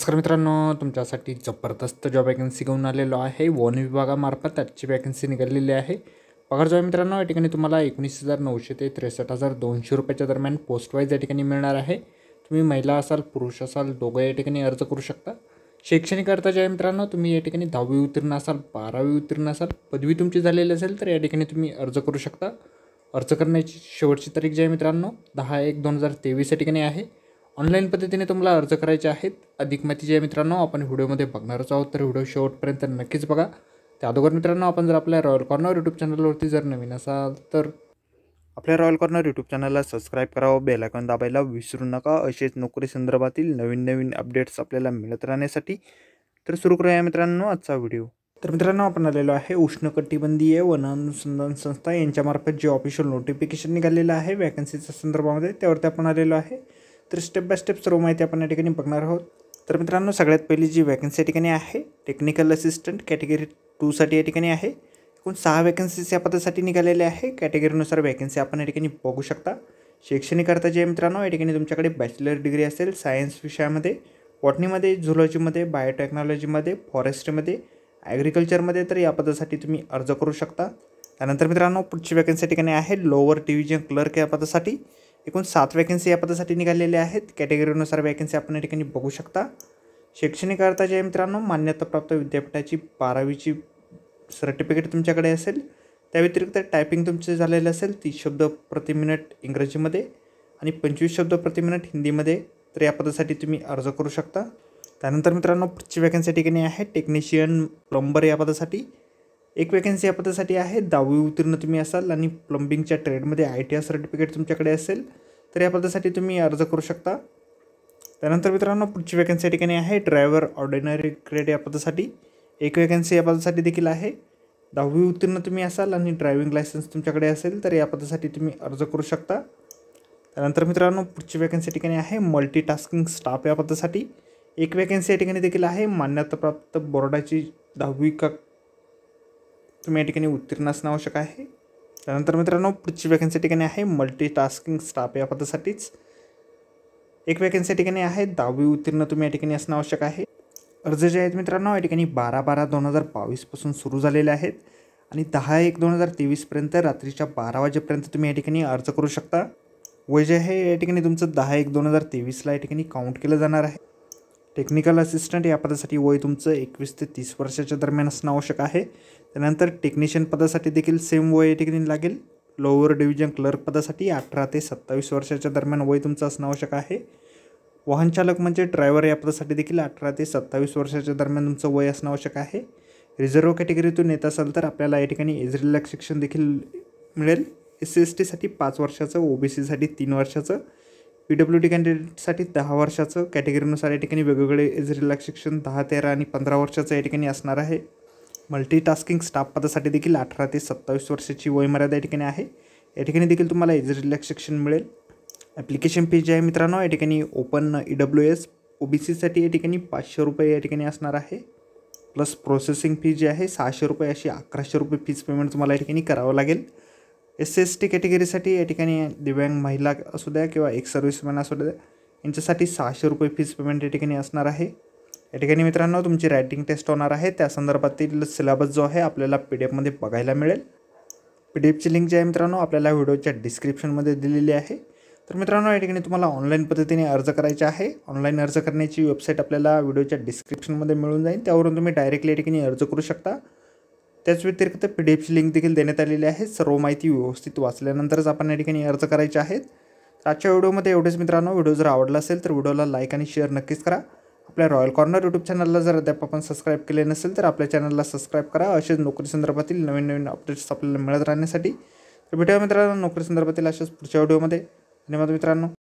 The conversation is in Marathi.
नमस्कार मित्रांनो तुमच्यासाठी जबरदस्त जॉब वॅकन्सी घेऊन आलेलो आहे वन विभागामार्फत आजची वॅकन्सी निघालेली आहे पगार जो आहे मित्रांनो या ठिकाणी तुम्हाला एकोणीस हजार नऊशे ते त्रेसष्ट हजार दोनशे रुपयाच्या दरम्यान पोस्ट या ठिकाणी मिळणार आहे तुम्ही महिला असाल पुरुष असाल दोघं या ठिकाणी अर्ज करू शकता शैक्षणिक जे आहे मित्रांनो तुम्ही या ठिकाणी दहावी उत्तीर्ण असाल बारावी उत्तीर्ण असाल पदवी तुमची झालेली असेल तर या ठिकाणी तुम्ही अर्ज करू शकता अर्ज करण्याची शेवटची तारीख जी आहे मित्रांनो दहा एक दोन हजार तेवीस या ठिकाणी आहे ऑनलाईन पद्धतीने तुम्हाला अर्ज करायचे आहेत अधिक माहितीची मित्रांनो आपण व्हिडिओमध्ये बघणारच आहोत तर व्हिडिओ शेवटपर्यंत नक्कीच बघा त्या अगोदर मित्रांनो आपण जर आपल्या रॉयल कॉर्नर यूट्यूब चॅनलवरती जर नवीन असाल तर आपल्या रॉयल कॉर्नर यूट्यूब चॅनलला सबस्क्राईब करावं बेलायकॉन दाबायला विसरू नका असेच नोकरी संदर्भातील नवीन नवीन अपडेट्स आपल्याला मिळत राहण्यासाठी तर सुरू करूया मित्रांनो आजचा व्हिडिओ तर मित्रांनो आपण आलेलो आहे उष्णकटिबंधीय वन अनुसंधान संस्था यांच्यामार्फत जे ऑफिशियल नोटिफिकेशन निघालेलं आहे वॅकन्सीच्या संदर्भामध्ये त्यावरती आपण आलेलो आहे तर स्टेप बाय स्टेप सर्व माहिती आपण या ठिकाणी बघणार आहोत तर मित्रांनो सगळ्यात पहिली जी वॅकन्सी या ठिकाणी आहे टेक्निकल असिस्टंट कॅटेगरी टूसाठी या ठिकाणी आहे एकूण सहा वॅकन्सीज या पदासाठी निघालेल्या आहे कॅटेगरीनुसार वॅकन्सी आपण या ठिकाणी बघू शकता शैक्षणिक करता जे मित्रांनो या ठिकाणी तुमच्याकडे बॅचलर डिग्री असेल सायन्स विषयामध्ये बॉटनीमध्ये झुलॉजीमध्ये बायोटेक्नॉलॉजीमध्ये फॉरेस्ट्रीमध्ये ॲग्रिकल्चरमध्ये तर या पदासाठी तुम्ही अर्ज करू शकता त्यानंतर मित्रांनो पुढची वॅकन्सी ठिकाणी आहे लोअर डिव्हिजन क्लर्क या पदासाठी एकूण सात वॅकन्सी या पदासाठी निघालेल्या आहेत कॅटेगरीनुसार वॅकन्सी आपण या ठिकाणी बघू शकता शैक्षणिक अर्थाच्या मित्रांनो मान्यताप्राप्त विद्यापीठाची बारावीची सर्टिफिकेट तुमच्याकडे असेल त्या व्यतिरिक्त टायपिंग तुमचं झालेलं असेल तीस शब्द प्रति मिनिट इंग्रजीमध्ये आणि पंचवीस शब्द प्रति मिनिट हिंदीमध्ये तर या पदासाठी तुम्ही अर्ज करू शकता त्यानंतर मित्रांनो पुढची वॅकन्सी ठिकाणी आहे टेक्निशियन प्लंबर या पदासाठी एक वॅकन्सी या पदासाठी आहे दहावी उत्तीर्ण तुम्ही असाल आणि प्लंबिंगच्या ट्रेडमध्ये आय टी आर सर्टिफिकेट तुमच्याकडे असेल तर या पदासाठी तुम्ही अर्ज करू शकता त्यानंतर मित्रांनो पुढची वॅकन्सी या ठिकाणी आहे ड्रायव्हर ऑर्डिनरी ग्रेड या पदासाठी एक वॅकन्सी या पदासाठी देखील आहे दहावी उत्तीर्ण तुम्ही असाल आणि ड्रायव्हिंग लायसन्स तुमच्याकडे असेल तर या पदासाठी तुम्ही अर्ज करू शकता त्यानंतर मित्रांनो पुढची वॅकन्सी ठिकाणी आहे मल्टीटास्किंग स्टाफ या पदासाठी एक वॅकन्सी या ठिकाणी देखील आहे मान्यताप्राप्त बोर्डाची दहावी का तुम्ही या ठिकाणी उत्तीर्ण असणं आवश्यक आहे त्यानंतर मित्रांनो पुढची वॅकन्सी ठिकाणी आहे मल्टीटास्किंग स्टाफ या पदासाठीच एक वॅकन्सी ठिकाणी आहे दहावी उत्तीर्ण तुम्ही या ठिकाणी असणं आवश्यक आहे अर्ज जे आहेत मित्रांनो या ठिकाणी बारा बारा दोन हजार बावीसपासून सुरू झालेले आहेत आणि दहा एक दोन हजार तेवीसपर्यंत रात्रीच्या बारा वाजेपर्यंत तुम्ही या ठिकाणी अर्ज करू शकता वय जे आहे या ठिकाणी तुमचं दहा एक दोन हजार तेवीसला या ठिकाणी काउंट केलं जाणार आहे टेक्निकल असिस्टंट या पदासाठी वय तुमचं एकवीस ते तीस वर्षाच्या दरम्यान असणं आवश्यक आहे त्यानंतर टेक्निशियन पदासाठी देखील सेम वय ठिकाणी लागेल लोअर डिव्हिजन क्लर्क पदासाठी अठरा ते सत्तावीस वर्षाच्या दरम्यान वय तुमचं असणं आवश्यक आहे वाहनचालक म्हणजे ड्रायव्हर या पदासाठी देखील अठरा ते सत्तावीस वर्षाच्या दरम्यान तुमचं वय असणं आवश्यक आहे रिझर्व्ह कॅटेगरीतून येत असाल तर आपल्याला या ठिकाणी एज शिक्षण देखील मिळेल एस एस टीसाठी पाच वर्षाचं ओ बी सीसाठी तीन वर्षाचं पी डब्ल्यू डी कॅन्डिडेटसाठी दहा वर्षाचं कॅटेगरीनुसार या ठिकाणी वेगवेगळे एज रिलॅक्सेशन दहा तेरा आणि पंधरा वर्षाचं या ठिकाणी असणार आहे मल्टीटास्किंग स्टाफ पदासाठी देखील अठरा ते सत्तावीस वर्षाची वयमर्यादा या ठिकाणी आहे या ठिकाणी देखील तुम्हाला एज रिलॅक्सेशन मिळेल ॲप्लिकेशन फी जी आहे मित्रांनो या ठिकाणी open E W S O B सीसाठी या ठिकाणी पाचशे रुपये या ठिकाणी असणार आहे प्लस प्रोसेसिंग फी जी आहे सहाशे रुपये अशी अकराशे रुपये फीज पेमेंट तुम्हाला या ठिकाणी करावं लागेल एस एस टी कॅटेगरीसाठी या ठिकाणी दिव्यांग महिला असू द्या किंवा एक सर्व्हिसमॅन असू द्या यांच्यासाठी सहाशे रुपये फीस पेमेंट या ठिकाणी असणार आहे या ठिकाणी मित्रांनो तुमची रायटिंग टेस्ट होणार आहे त्या संदर्भातील सिलेबस जो आहे आपल्याला पी डी एफमध्ये बघायला मिळेल पी डी एफची लिंक जी आहे मित्रांनो आपल्याला व्हिडिओच्या डिस्क्रिप्शनमध्ये दिलेली आहे तर मित्रांनो या ठिकाणी तुम्हाला ऑनलाईन पद्धतीने अर्ज करायचा आहे ऑनलाईन अर्ज करण्याची वेबसाईट आपल्याला व्हिडिओच्या डिस्क्रिप्शनमध्ये मिळून जाईल त्यावरून तुम्ही डायरेक्टली या ठिकाणी अर्ज करू शकता त्याच व्यतिरिक्त पी डी एफची लिंक देखील देण्यात आलेली आहे सर्व माहिती व्यवस्थित वाचल्यानंतरच आपण या ठिकाणी अर्ज करायचे आहेत आजच्या व्हिडिओमध्ये एवढेच मित्रांनो व्हिडिओ जर आवडला असेल तर व्हिडिओला लाईक आणि शेअर नक्कीच करा आपल्या रॉयल कॉर्नर यूट्यूब चॅनलला जर अद्याप आपण सबस्क्राईब केले नसेल तर आपल्या चॅनलला सबस्क्राईब करा असेच नोकरी संदर्भातील नवीन नवीन अपडेट्स आपल्याला मिळत राहण्यासाठी तर भेटूया मित्रांनो नोकरी संदर्भातील अशाच पुढच्या व्हिडिओमध्ये धन्यवाद मित्रांनो